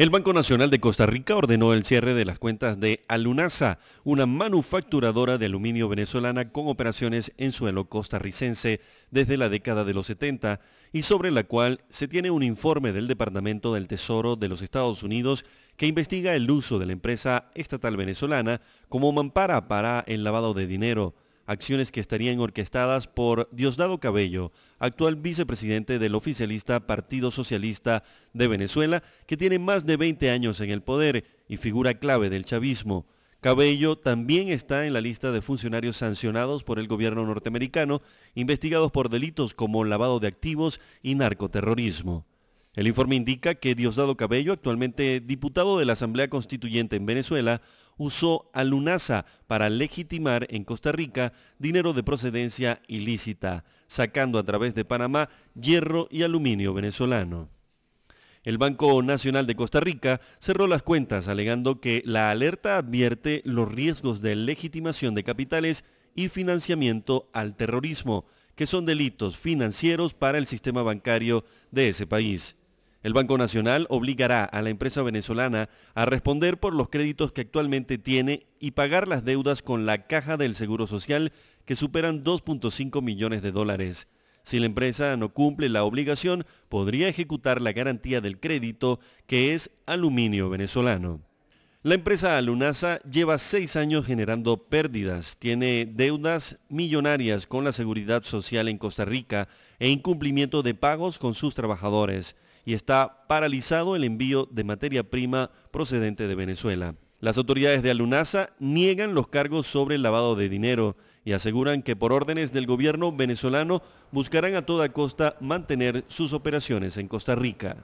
El Banco Nacional de Costa Rica ordenó el cierre de las cuentas de Alunaza, una manufacturadora de aluminio venezolana con operaciones en suelo costarricense desde la década de los 70 y sobre la cual se tiene un informe del Departamento del Tesoro de los Estados Unidos que investiga el uso de la empresa estatal venezolana como mampara para el lavado de dinero acciones que estarían orquestadas por Diosdado Cabello, actual vicepresidente del oficialista Partido Socialista de Venezuela, que tiene más de 20 años en el poder y figura clave del chavismo. Cabello también está en la lista de funcionarios sancionados por el gobierno norteamericano, investigados por delitos como lavado de activos y narcoterrorismo. El informe indica que Diosdado Cabello, actualmente diputado de la Asamblea Constituyente en Venezuela, usó a Lunasa para legitimar en Costa Rica dinero de procedencia ilícita, sacando a través de Panamá hierro y aluminio venezolano. El Banco Nacional de Costa Rica cerró las cuentas alegando que la alerta advierte los riesgos de legitimación de capitales y financiamiento al terrorismo, que son delitos financieros para el sistema bancario de ese país. El Banco Nacional obligará a la empresa venezolana a responder por los créditos que actualmente tiene y pagar las deudas con la caja del Seguro Social que superan 2.5 millones de dólares. Si la empresa no cumple la obligación, podría ejecutar la garantía del crédito, que es aluminio venezolano. La empresa Alunasa lleva seis años generando pérdidas, tiene deudas millonarias con la seguridad social en Costa Rica e incumplimiento de pagos con sus trabajadores y está paralizado el envío de materia prima procedente de Venezuela. Las autoridades de Alunaza niegan los cargos sobre el lavado de dinero y aseguran que por órdenes del gobierno venezolano buscarán a toda costa mantener sus operaciones en Costa Rica.